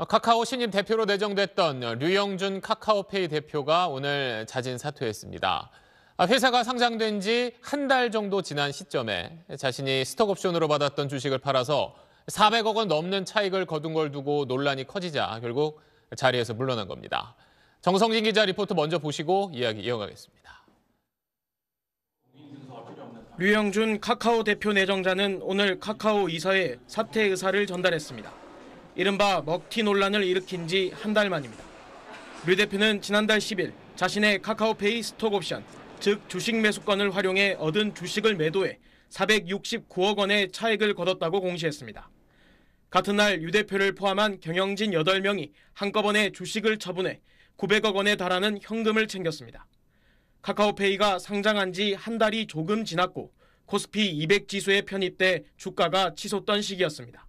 어, 카카오 신임 대표로 내정됐던 류영준 카카오페이 대표가 오늘 자진 사퇴했습니다. 아, 회사가 상장된 지 한 달 정도 지난 시점에 자신이 스톡옵션으로 받았던 주식을 팔아서 400억 원 넘는 차익을 거둔 걸 두고 논란이 커지자 결국 자리에서 물러난 겁니다. 정성진 기자 리포트 먼저 보시고 이야기 이어가겠습니다. 류영준 카카오 대표 내정자는 오늘 카카오 이사에 사퇴 의사를 전달했습니다. 이른바 먹튀 논란을 일으킨 지 한 달 만입니다. 류 대표는 지난달 10일 자신의 카카오페이 스톡옵션, 즉 주식 매수권을 활용해 얻은 주식을 매도해 469억 원의 차익을 거뒀다고 공시했습니다. 같은 날유 대표를 포함한 경영진 8명이 한꺼번에 주식을 처분해 900억 원에 달하는 현금을 챙겼습니다. 카카오페이가 상장한 지 한 달이 조금 지났고 코스피 200 지수에 편입돼 주가가 치솟던 시기였습니다.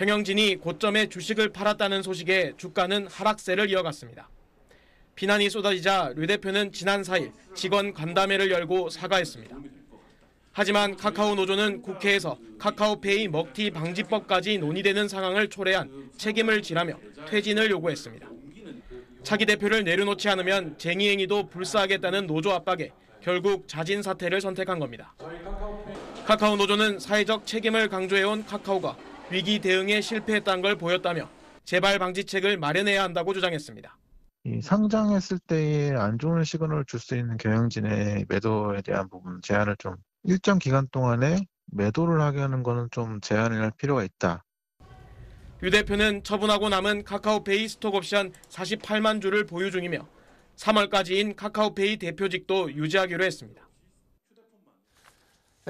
경영진이 고점에 주식을 팔았다는 소식에 주가는 하락세를 이어갔습니다. 비난이 쏟아지자 류 대표는 지난 4일 직원 간담회를 열고 사과했습니다. 하지만 카카오 노조는 국회에서 카카오페이 먹튀 방지법까지 논의되는 상황을 초래한 책임을 지라며 퇴진을 요구했습니다. 차기 대표를 내려놓지 않으면 쟁의 행위도 불사하겠다는 노조 압박에 결국 자진 사퇴를 선택한 겁니다. 카카오 노조는 사회적 책임을 강조해온 카카오가 위기 대응에 실패했다는 걸 보였다며 재발 방지책을 마련해야 한다고 주장했습니다. 상장했을 때에 안 좋은 시그널을 줄 수 있는 경영진의 매도에 대한 부분 제한을 좀 일정 기간 동안에 매도를 하게 하는 것은 좀 제한을 할 필요가 있다. 유 대표는 처분하고 남은 카카오페이 스톡옵션 48만 주를 보유 중이며 3월까지인 카카오페이 대표직도 유지하기로 했습니다.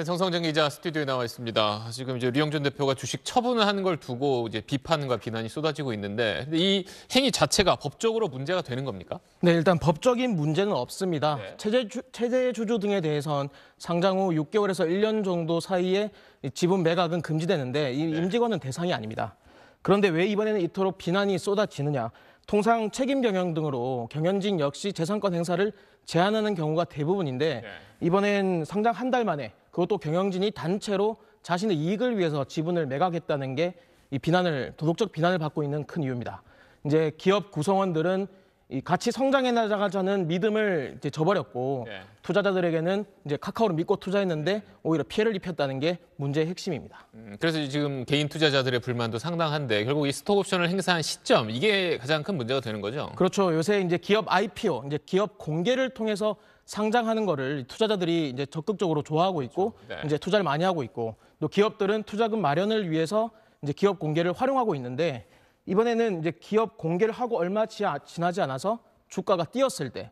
네, 정성정 기자 스튜디오에 나와 있습니다. 지금 이제 류영준 대표가 주식 처분을 하는 걸 두고 이제 비판과 비난이 쏟아지고 있는데 이 행위 자체가 법적으로 문제가 되는 겁니까? 네, 일단 법적인 문제는 없습니다. 네. 체제, 주주 등에 대해선 상장 후 6개월에서 1년 정도 사이에 지분 매각은 금지되는데 이 네. 임직원은 대상이 아닙니다. 그런데 왜 이번에는 이토록 비난이 쏟아지느냐? 통상 책임 경영 등으로 경영진 역시 재산권 행사를 제한하는 경우가 대부분인데 네. 이번엔 상장 한 달 만에 그것도 경영진이 단체로 자신의 이익을 위해서 지분을 매각했다는 게 이 비난을 도덕적 비난을 받고 있는 큰 이유입니다. 이제 기업 구성원들은 이 같이 성장해 나가자는 믿음을 이제 저버렸고 예. 투자자들에게는 이제 카카오를 믿고 투자했는데 오히려 피해를 입혔다는 게 문제의 핵심입니다. 음, 그래서 지금 개인 투자자들의 불만도 상당한데 결국 이 스톡옵션을 행사한 시점 이게 가장 큰 문제가 되는 거죠. 그렇죠. 요새 이제 기업 IPO, 이제 기업 공개를 통해서 상장하는 거를 투자자들이 이제 적극적으로 좋아하고 있고 그렇죠. 네. 이제 투자를 많이 하고 있고 또 기업들은 투자금 마련을 위해서 이제 기업 공개를 활용하고 있는데 이번에는 이제 기업 공개를 하고 얼마 지나지 않아서 주가가 뛰었을 때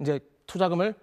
이제 투자금을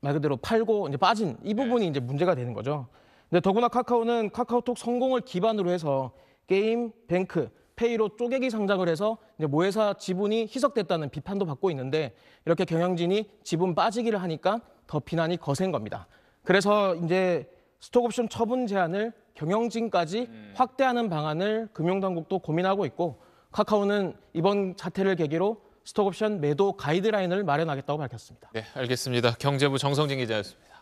말 그대로 팔고 이제 빠진 이 네. 부분이 이제 문제가 되는 거죠. 근데 더구나 카카오는 카카오톡 성공을 기반으로 해서 게임, 뱅크, 페이로 쪼개기 상장을 해서 이제 모회사 지분이 희석됐다는 비판도 받고 있는데 이렇게 경영진이 지분 빠지기를 하니까 더 비난이 거센 겁니다. 그래서 이제 스톡옵션 처분 제한을 경영진까지 음. 확대하는 방안을 금융당국도 고민하고 있고 카카오는 이번 사태를 계기로 스톡옵션 매도 가이드라인을 마련하겠다고 밝혔습니다. 네, 알겠습니다. 경제부 정성진 기자였습니다.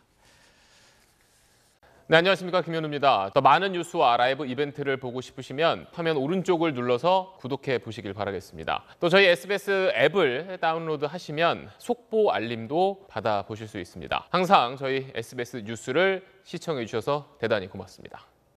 네, 안녕하십니까 김현우입니다. 더 많은 뉴스와 라이브 이벤트를 보고 싶으시면 화면 오른쪽을 눌러서 구독해 보시길 바라겠습니다. 또 저희 SBS 앱을 다운로드 하시면 속보 알림도 받아 보실 수 있습니다. 항상 저희 SBS 뉴스를 시청해 주셔서 대단히 고맙습니다.